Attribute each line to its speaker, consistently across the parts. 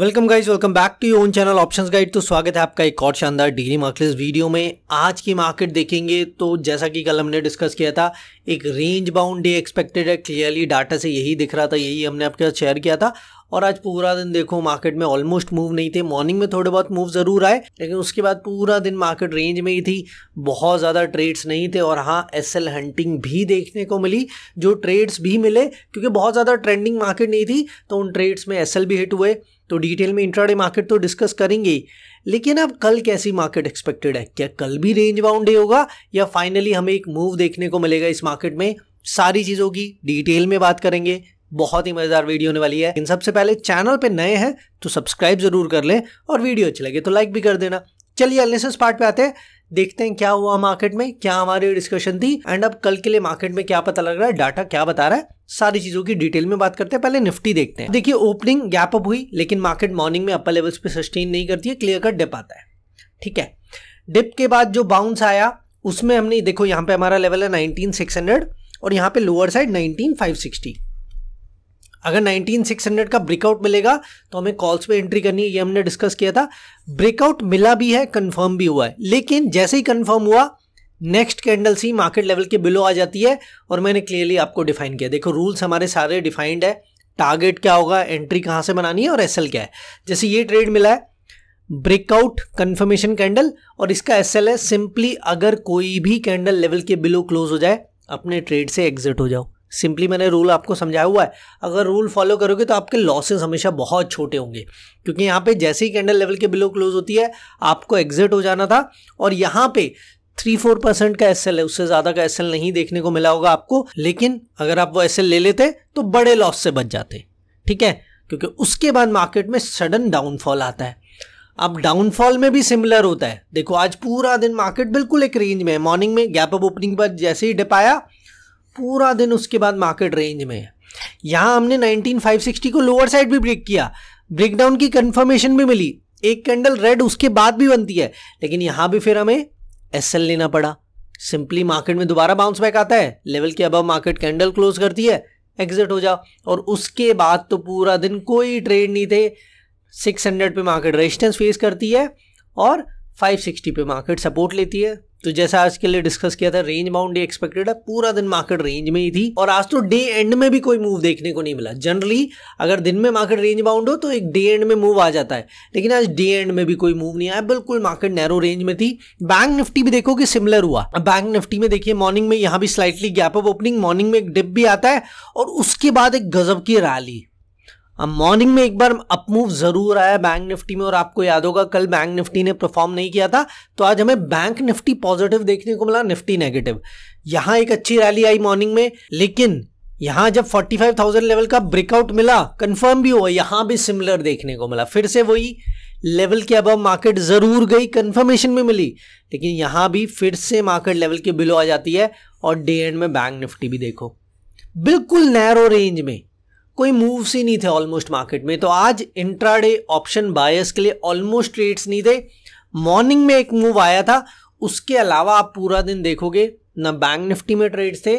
Speaker 1: welcome guys welcome back to your channel options guide तो स्वागत है आपका एक और शानदार डिग्री मार्कलेस वीडियो में आज की मार्केट देखेंगे तो जैसा कि कल हमने डिस्कस किया था एक रेंज बाउंड डे एक्सपेक्टेड है क्लियरली डाटा से यही दिख रहा था यही हमने आपके साथ शेयर किया था और आज पूरा दिन देखो मार्केट में ऑलमोस्ट मूव नहीं थे मॉर्निंग में थोड़े बहुत मूव ज़रूर आए लेकिन उसके बाद पूरा दिन मार्केट रेंज में ही थी बहुत ज़्यादा ट्रेड्स नहीं थे और हाँ एस एल हंटिंग भी देखने को मिली जो ट्रेड्स भी मिले क्योंकि बहुत ज़्यादा ट्रेंडिंग मार्केट नहीं थी तो उन ट्रेड्स में एस एल भी हिट हुए तो डिटेल में इंट्राडे मार्केट तो डिस्कस करेंगे लेकिन अब कल कैसी मार्केट एक्सपेक्टेड है क्या कल भी रेंज बाउंड होगा या फाइनली हमें एक मूव देखने को मिलेगा इस मार्केट में सारी चीज़ों की डिटेल में बात करेंगे बहुत ही मज़ेदार वीडियो होने वाली है इन सबसे पहले चैनल पे नए हैं तो सब्सक्राइब जरूर कर लें और वीडियो अच्छी लगे तो लाइक भी कर देना चलिए एनालिसिस पार्ट पे आते हैं देखते हैं क्या हुआ मार्केट में क्या हमारी डिस्कशन थी एंड अब कल के लिए मार्केट में क्या पता लग रहा है डाटा क्या बता रहा है सारी चीजों की डिटेल में बात करते हैं पहले निफ्टी देखते हैं देखिए ओपनिंग गैप अप हुई लेकिन मार्केट मॉर्निंग में अपर लेवल्स पे सस्टेन नहीं करती है क्लियर कट डिप आता है ठीक है डिप के बाद जो बाउंस आया उसमें हमने देखो यहाँ पे हमारा लेवल है नाइनटीन और यहाँ पे लोअर साइड नाइनटीन अगर 19,600 का ब्रेकआउट मिलेगा तो हमें कॉल्स पे एंट्री करनी है ये हमने डिस्कस किया था ब्रेकआउट मिला भी है कंफर्म भी हुआ है लेकिन जैसे ही कंफर्म हुआ नेक्स्ट कैंडल सी मार्केट लेवल के बिलो आ जाती है और मैंने क्लियरली आपको डिफाइन किया देखो रूल्स हमारे सारे डिफाइंड है टारगेट क्या होगा एंट्री कहाँ से बनानी है और एस क्या है जैसे ये ट्रेड मिला है ब्रेकआउट कन्फर्मेशन कैंडल और इसका एस है सिंपली अगर कोई भी कैंडल लेवल के बिलो क्लोज हो जाए अपने ट्रेड से एग्जिट हो जाओ सिंपली मैंने रूल आपको समझाया हुआ है अगर रूल फॉलो करोगे तो आपके लॉसेस हमेशा बहुत छोटे होंगे क्योंकि यहाँ पे जैसे ही कैंडल लेवल के बिलो क्लोज होती है आपको एग्जिट हो जाना था और यहाँ पे थ्री फोर परसेंट का एस है उससे ज़्यादा का एस नहीं देखने को मिला होगा आपको लेकिन अगर आप वो एस ले लेते तो बड़े लॉस से बच जाते ठीक है क्योंकि उसके बाद मार्केट में सडन डाउनफॉल आता है अब डाउनफॉल में भी सिमिलर होता है देखो आज पूरा दिन मार्केट बिल्कुल एक रेंज में है मॉर्निंग में गैप अप ओपनिंग पर जैसे ही डिप आया पूरा दिन उसके बाद मार्केट रेंज में है यहाँ हमने 19560 को लोअर साइड भी ब्रेक किया ब्रेकडाउन की कंफर्मेशन भी मिली एक कैंडल रेड उसके बाद भी बनती है लेकिन यहाँ भी फिर हमें एस लेना पड़ा सिंपली मार्केट में दोबारा बाउंस बैक आता है लेवल के अबव मार्केट कैंडल क्लोज करती है एग्जिट हो जाओ और उसके बाद तो पूरा दिन कोई ट्रेड नहीं थे 600 पे मार्केट रेजिस्टेंस फेस करती है और 560 पे मार्केट सपोर्ट लेती है तो जैसा आज के लिए डिस्कस किया था रेंज बाउंड एक्सपेक्टेड है पूरा दिन मार्केट रेंज में ही थी और आज तो डे एंड में भी कोई मूव देखने को नहीं मिला जनरली अगर दिन में मार्केट रेंज बाउंड हो तो एक डे एंड में मूव आ जाता है लेकिन आज डे एंड में भी कोई मूव नहीं आया बिल्कुल मार्केट नैरो रेंज में थी बैंक निफ्टी भी देखो कि सिमिलर हुआ बैंक निफ्टी में देखिए मॉर्निंग में यहाँ भी slightly gap up opening morning में एक डिप भी आता है और उसके बाद एक गजब की रैली मॉर्निंग में एक बार अपमूव जरूर आया बैंक निफ्टी में और आपको याद होगा कल बैंक निफ्टी ने परफॉर्म नहीं किया था तो आज हमें बैंक निफ्टी पॉजिटिव देखने को मिला निफ्टी नेगेटिव यहाँ एक अच्छी रैली आई मॉर्निंग में लेकिन यहां जब 45,000 लेवल का ब्रेकआउट मिला कंफर्म भी हुआ यहां भी सिमिलर देखने को मिला फिर से वही लेवल के अब मार्केट ज़रूर गई कंफर्मेशन में मिली लेकिन यहां भी फिर से मार्केट लेवल के बिलो आ जाती है और डे एंड में बैंक निफ्टी भी देखो बिल्कुल नैरो रेंज में कोई मूव्स ही नहीं थे ऑलमोस्ट मार्केट में तो आज इंट्राडे ऑप्शन बायर्स के लिए ऑलमोस्ट ट्रेड्स नहीं थे मॉर्निंग में एक मूव आया था उसके अलावा आप पूरा दिन देखोगे ना बैंक निफ्टी में ट्रेड्स थे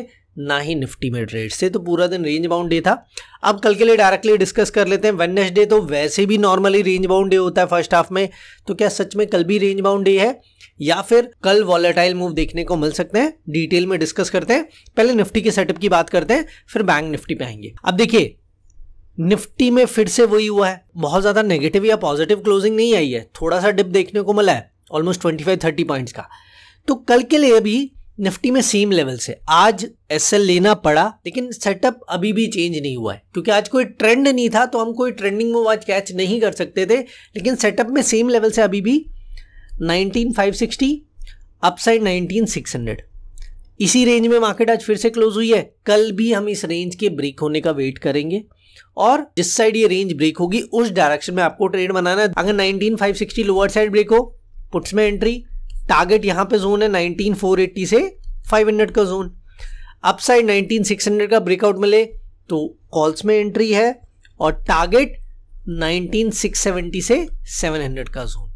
Speaker 1: ना ही निफ्टी में ट्रेड्स थे तो पूरा दिन रेंज बाउंड डे था अब कल के लिए डायरेक्टली डिस्कस कर लेते हैं वेनसडे तो वैसे भी नॉर्मली रेंज बाउंड डे होता है फर्स्ट हाफ में तो क्या सच में कल भी रेंज बाउंड डे है या फिर कल वॉलेटाइल मूव देखने को मिल सकते हैं डिटेल में डिस्कस करते हैं पहले निफ्टी के सेटअप की बात करते हैं फिर बैंक निफ्टी पे आएंगे अब देखिए निफ्टी में फिर से वही हुआ है बहुत ज्यादा नेगेटिव या पॉजिटिव क्लोजिंग नहीं आई है थोड़ा सा डिप देखने को मिला है almost twenty five thirty points का तो कल के लिए भी निफ्टी में सेम लेवल से आज एस लेना पड़ा लेकिन सेटअप अभी भी चेंज नहीं हुआ है क्योंकि आज कोई ट्रेंड नहीं था तो हम कोई ट्रेंडिंग मूव आज कैच नहीं कर सकते थे लेकिन सेटअप में सेम लेवल से अभी भी nineteen five sixty upside nineteen six hundred इसी रेंज में मार्केट आज फिर से क्लोज हुई है कल भी हम इस रेंज के ब्रेक होने का वेट करेंगे और जिस साइड ये रेंज ब्रेक होगी उस डायरेक्शन में आपको ट्रेड बनाना है अगर 19560 लोअर साइड ब्रेक हो पुट्स में एंट्री टारगेट यहां पे जोन है 19480 से 500 का जोन अप साइड 19600 का ब्रेकआउट मिले तो कॉल्स में एंट्री है और टारगेट 19670 से 700 का जोन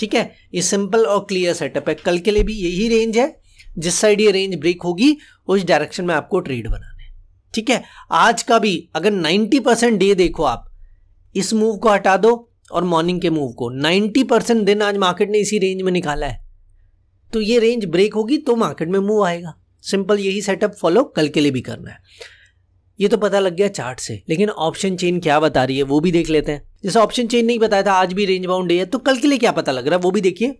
Speaker 1: ठीक है ये सिंपल और क्लियर सेटअप है कल के लिए भी यही रेंज है जिस साइड ये रेंज ब्रेक होगी उस डायरेक्शन में आपको ट्रेड बनाना है ठीक है आज का भी अगर 90 परसेंट डे देखो आप इस मूव को हटा दो और मॉर्निंग के मूव को 90 परसेंट दिन आज मार्केट ने इसी रेंज में निकाला है तो ये रेंज ब्रेक होगी तो मार्केट में मूव आएगा सिंपल यही सेटअप फॉलो कल के लिए भी करना है ये तो पता लग गया चार्ट से लेकिन ऑप्शन चेन क्या बता रही है वो भी देख लेते हैं जैसे ऑप्शन चेन नहीं बताया था आज भी रेंज बाउंड है तो कल के लिए क्या पता लग रहा है वो भी देखिए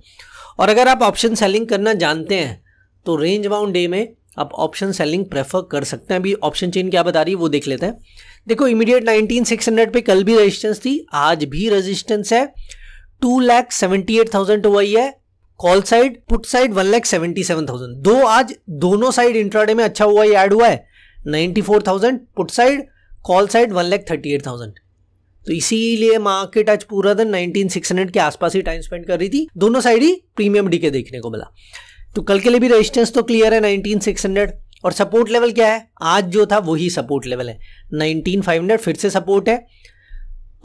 Speaker 1: और अगर आप ऑप्शन सेलिंग करना जानते हैं तो रेंज बाउंड डे में आप ऑप्शन सेलिंग प्रेफर कर सकते हैं अभी ऑप्शन चेन क्या बता रही है वो देख लेते हैं देखो इमीडिएट 19600 पे कल भी रेजिस्टेंस थी आज भी रेजिस्टेंस है two lakh seventy eight thousand वही है call side put side one lakh seventy seven thousand दो आज दोनों साइड इंट्राडे में अच्छा हुआ ही ऐड हुआ है ninety four thousand put side call side one lakh thirty eight thousand तो इसीलिए मार्केट आज पूरा दिन नाइनटीन सिक्स हंड्रेड के आसपास ही टाइम स्पेंड कर रही थी दोनों साइड ही प्रीमियम डी के देखने को मिला तो कल के लिए भी रेजिस्टेंस तो क्लियर है नाइनटीन सिक्स हंड्रेड और सपोर्ट लेवल क्या है आज जो था वही सपोर्ट लेवल है नाइनटीन फाइव हंड्रेड फिर से सपोर्ट है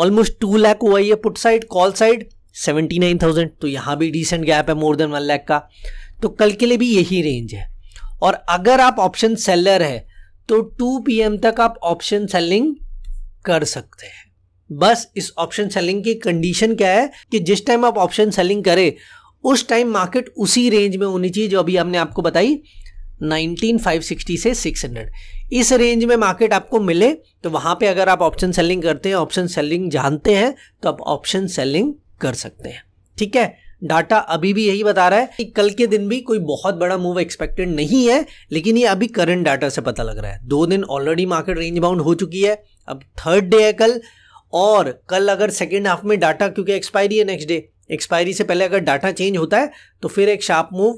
Speaker 1: ऑलमोस्ट टू लैक हुआ है put side call side seventy nine thousand तो यहाँ भी डिसेंट गैप है मोर देन वन लैख का तो कल के लिए भी यही रेंज है और अगर आप ऑप्शन सेलर है तो 2 पीएम तक आप ऑप्शन सेलिंग कर सकते हैं बस इस ऑप्शन सेलिंग की कंडीशन क्या है कि जिस टाइम आप ऑप्शन सेलिंग करें उस टाइम मार्केट उसी रेंज में होनी चाहिए जो अभी हमने आपको बताई 19560 से 600 इस रेंज में मार्केट आपको मिले तो वहां पे अगर आप ऑप्शन सेलिंग करते हैं ऑप्शन सेलिंग जानते हैं तो आप ऑप्शन सेलिंग कर सकते हैं ठीक है डाटा अभी भी यही बता रहा है कि कल के दिन भी कोई बहुत बड़ा मूव एक्सपेक्टेड नहीं है लेकिन ये अभी करंट डाटा से पता लग रहा है दो दिन ऑलरेडी मार्केट रेंज बाउंड हो चुकी है अब थर्ड डे है कल और कल अगर सेकेंड हाफ में डाटा क्योंकि एक्सपायरी है नेक्स्ट डे एक्सपायरी से पहले अगर डाटा चेंज होता है तो फिर एक sharp move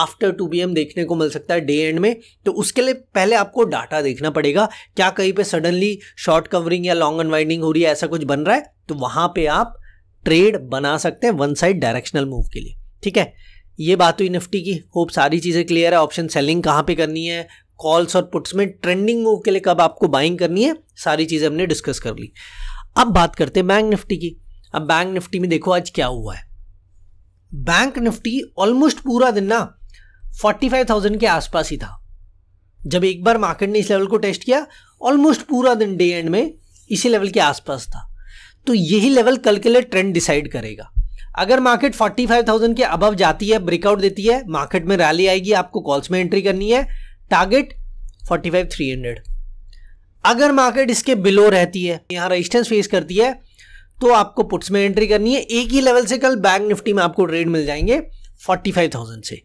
Speaker 1: after two P M देखने को मिल सकता है डे एंड में तो उसके लिए पहले आपको डाटा देखना पड़ेगा क्या कहीं पे सडनली शॉर्ट कवरिंग या लॉन्ग अनवाइंडिंग हो रही है ऐसा कुछ बन रहा है तो वहां पे आप ट्रेड बना सकते हैं वन साइड डायरेक्शनल मूव के लिए ठीक है ये बात हुई निफ्टी की होप सारी चीज़ें क्लियर है ऑप्शन सेलिंग कहाँ पे करनी है कॉल्स और पुट्स में ट्रेंडिंग मूव के लिए कब आपको बाइंग करनी है सारी चीज़ें हमने डिस्कस कर ली अब बात करते हैं बैंक निफ्टी की अब बैंक निफ्टी में देखो आज क्या हुआ है बैंक निफ्टी ऑलमोस्ट पूरा दिन ना 45,000 के आसपास ही था जब एक बार मार्केट ने इस लेवल को टेस्ट किया ऑलमोस्ट पूरा दिन डे एंड में इसी लेवल के आसपास था तो यही लेवल कल के लिए ट्रेंड डिसाइड करेगा अगर मार्केट 45,000 के अबव जाती है ब्रेकआउट देती है मार्केट में रैली आएगी आपको कॉल्स में एंट्री करनी है टारगेट 45,300 अगर मार्केट इसके बिलो रहती है यहाँ रजिस्टेंस फेस करती है तो आपको पुट्स में एंट्री करनी है एक ही लेवल से कल बैंक निफ्टी में आपको ट्रेड मिल जाएंगे 45,000 से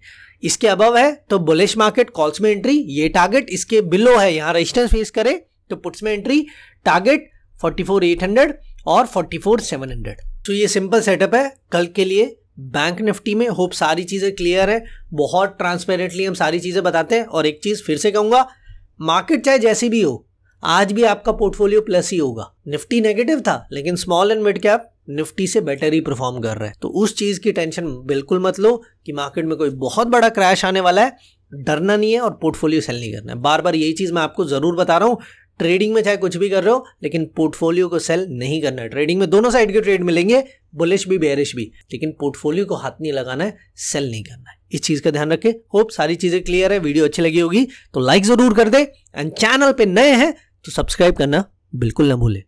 Speaker 1: इसके अबव है तो बुलिश मार्केट कॉल्स में एंट्री ये टारगेट इसके बिलो है यहाँ रेजिस्टेंस फेस करे तो पुट्स में एंट्री टारगेट 44,800 और 44,700 तो ये सिंपल सेटअप है कल के लिए बैंक निफ्टी में होप सारी चीज़ें क्लियर है बहुत ट्रांसपेरेंटली हम सारी चीज़ें बताते हैं और एक चीज़ फिर से कहूँगा मार्केट चाहे जैसी भी हो आज भी आपका पोर्टफोलियो प्लस ही होगा निफ्टी नेगेटिव था लेकिन small and mid cap nifty से बेटर ही परफॉर्म कर रहा है तो उस चीज़ की टेंशन बिल्कुल मत लो कि मार्केट में कोई बहुत बड़ा क्रैश आने वाला है डरना नहीं है और पोर्टफोलियो सेल नहीं करना है बार बार यही चीज़ मैं आपको ज़रूर बता रहा हूं ट्रेडिंग में चाहे कुछ भी कर रहे हो लेकिन पोर्टफोलियो को सेल नहीं करना है ट्रेडिंग में दोनों साइड के ट्रेड मिलेंगे बुलिश भी बेरिश भी लेकिन पोर्टफोलियो को हाथ नहीं लगाना है सेल नहीं करना है इस चीज़ का ध्यान रखें होप सारी चीज़ें क्लियर है वीडियो अच्छी लगी होगी तो लाइक ज़रूर कर दे एंड चैनल पर नए हैं तो सब्सक्राइब करना बिल्कुल ना भूलें